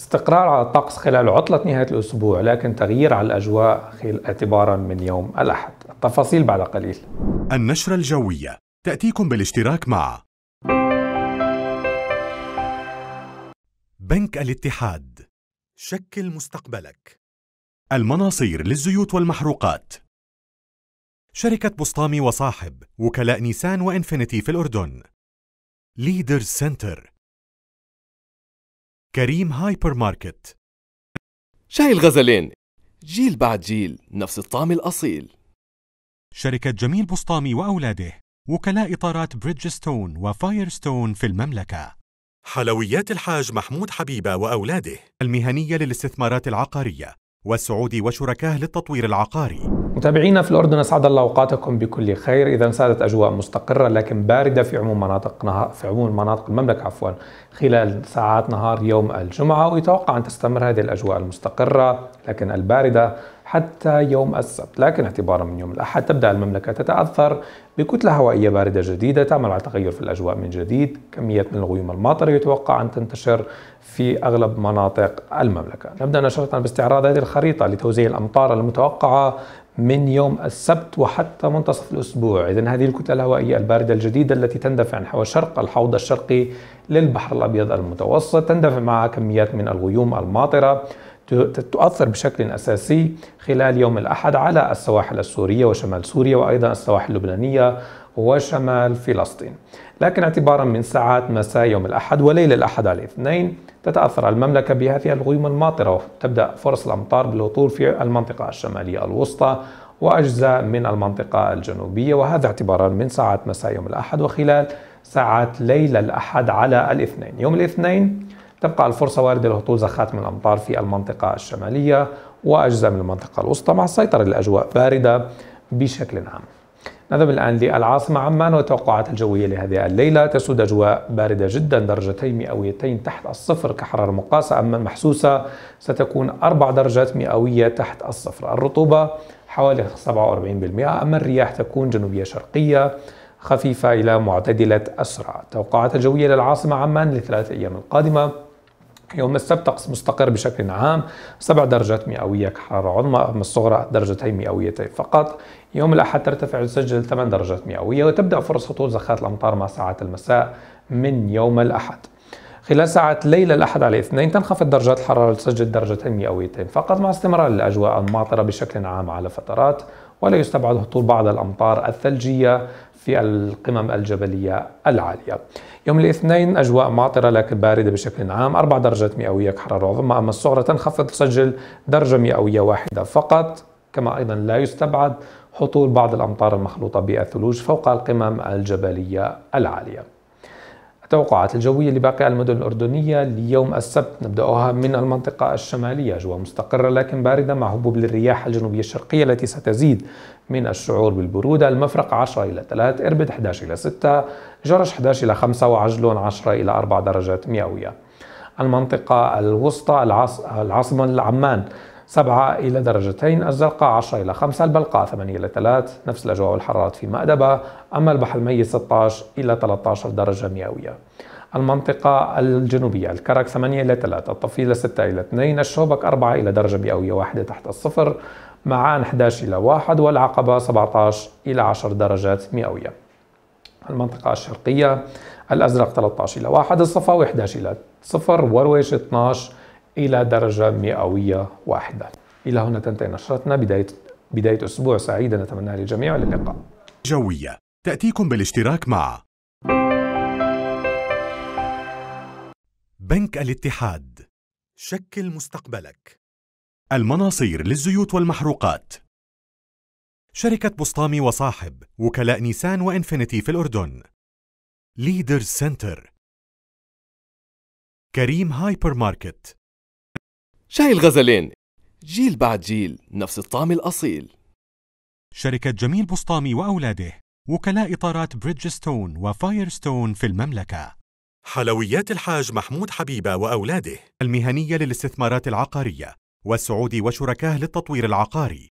استقرار على الطقس خلال عطلة نهاية الأسبوع لكن تغيير على الأجواء اعتبارا من يوم الأحد التفاصيل بعد قليل النشرة الجوية تأتيكم بالاشتراك مع بنك الاتحاد شكل مستقبلك المناصير للزيوت والمحروقات شركة بسطامي وصاحب وكلاء نيسان وإنفينيتي في الأردن ليدرز سنتر كريم هايبر ماركت شاي الغزلين جيل بعد جيل نفس الطعم الأصيل شركة جميل بسطامي وأولاده وكلاء إطارات بريدجستون وفايرستون في المملكة حلويات الحاج محمود حبيبة وأولاده المهنية للاستثمارات العقارية والسعودي وشركاه للتطوير العقاري متابعينا في الأردن أسعد الله أوقاتكم بكل خير إذا سادت أجواء مستقرة لكن باردة في عموم مناطق في عموم مناطق المملكة عفوا خلال ساعات نهار يوم الجمعة ويتوقع أن تستمر هذه الأجواء المستقرة لكن الباردة حتى يوم السبت لكن اعتبارا من يوم الأحد تبدأ المملكة تتأثر بكتلة هوائية باردة جديدة تعمل على تغير في الأجواء من جديد كمية من الغيوم الماطرة يتوقع أن تنتشر في أغلب مناطق المملكة نبدأ نشرتنا باستعراض هذه الخريطة لتوزيع الأمطار المتوقعة من يوم السبت وحتى منتصف الأسبوع إذا هذه الكتلة الهوائية الباردة الجديدة التي تندفع نحو الشرق الحوض الشرقي للبحر الأبيض المتوسط تندفع معها كميات من الغيوم الماطرة تؤثر بشكل أساسي خلال يوم الأحد على السواحل السورية وشمال سوريا وأيضا السواحل اللبنانية وشمال فلسطين لكن اعتبارا من ساعات مساء يوم الأحد وليل الأحد على الاثنين تتأثر المملكة بهذه الغيوم الماطرة وتبدأ فرص الأمطار بالهطول في المنطقة الشمالية الوسطى وأجزاء من المنطقة الجنوبية وهذا اعتبارا من ساعات مساء يوم الأحد وخلال ساعات ليل الأحد على الاثنين يوم الاثنين تبقى الفرصة واردة لهطول زخات من الأمطار في المنطقة الشمالية وأجزاء من المنطقة الوسطى مع سيطرة الأجواء باردة بشكل عام نذهب الآن للعاصمة عمان والتوقعات الجوية لهذه الليلة تسود أجواء باردة جدا درجتين مئويتين تحت الصفر كحرارة مقاسة أما المحسوسة ستكون أربع درجات مئوية تحت الصفر الرطوبة حوالي 47% أما الرياح تكون جنوبية شرقية خفيفة إلى معتدلة السرعة توقعات الجوية للعاصمة عمان لثلاثة أيام القادمة يوم السبت مستقر بشكل عام سبع درجات مئوية كحرارة عظمى من الصغرى درجتين مئويتين فقط يوم الأحد ترتفع وتسجل ثمان درجات مئوية وتبدأ فرص هطول زخات الأمطار مع ساعات المساء من يوم الأحد خلال ساعة ليلة الأحد على الاثنين تنخفض درجات الحرارة لتسجل درجتين مئويتين فقط مع استمرار الأجواء الماطرة بشكل عام على فترات ولا يستبعد هطول بعض الأمطار الثلجية في القمم الجبلية العالية يوم الاثنين أجواء معطرة لكن باردة بشكل عام اربع درجات مئوية كحرارة عظمى أما الصغرى تنخفض تسجل درجة مئوية واحدة فقط كما أيضا لا يستبعد هطول بعض الأمطار المخلوطة بالثلوج فوق القمم الجبلية العالية التوقعات الجوية لباقي المدن الأردنية ليوم السبت نبدأها من المنطقة الشمالية أجواء مستقرة لكن باردة مع هبوب للرياح الجنوبية الشرقية التي ستزيد من الشعور بالبرودة المفرق 10 إلى 3 إربد 11 إلى 6 جرش 11 إلى 5 وعجلون 10 إلى 4 درجات مئوية المنطقة الوسطى العاصمة العمان 7 إلى درجتين الزرقاء 10 إلى 5 البلقاء 8 إلى 3 نفس الأجواء والحرارات في مأدبة أما البحر الميت 16 إلى 13 درجة مئوية المنطقة الجنوبية الكرك 8 إلى 3 الطفيلة 6 إلى 2 الشوبك 4 إلى درجة مئوية واحدة تحت الصفر معان 11 إلى 1 والعقبة 17 إلى 10 درجات مئوية المنطقة الشرقية الأزرق 13 إلى 1 الصفاوي 11 إلى 0 ورويش 12 إلى درجة مئوية واحدة إلى هنا تنتهي نشرتنا بداية بداية أسبوع سعيدة نتمنى للجميع اللقاء جوية تأتيكم بالاشتراك مع بنك الاتحاد شكل مستقبلك المناصير للزيوت والمحروقات شركة بسطامي وصاحب وكلاء نيسان وإنفينيتي في الأردن ليدرز سنتر كريم هايبر ماركت شاي الغزلين جيل بعد جيل نفس الطعم الأصيل شركة جميل بسطامي وأولاده وكلاء إطارات بريدجستون وفايرستون في المملكة حلويات الحاج محمود حبيبة وأولاده المهنية للاستثمارات العقارية والسعودي وشركاه للتطوير العقاري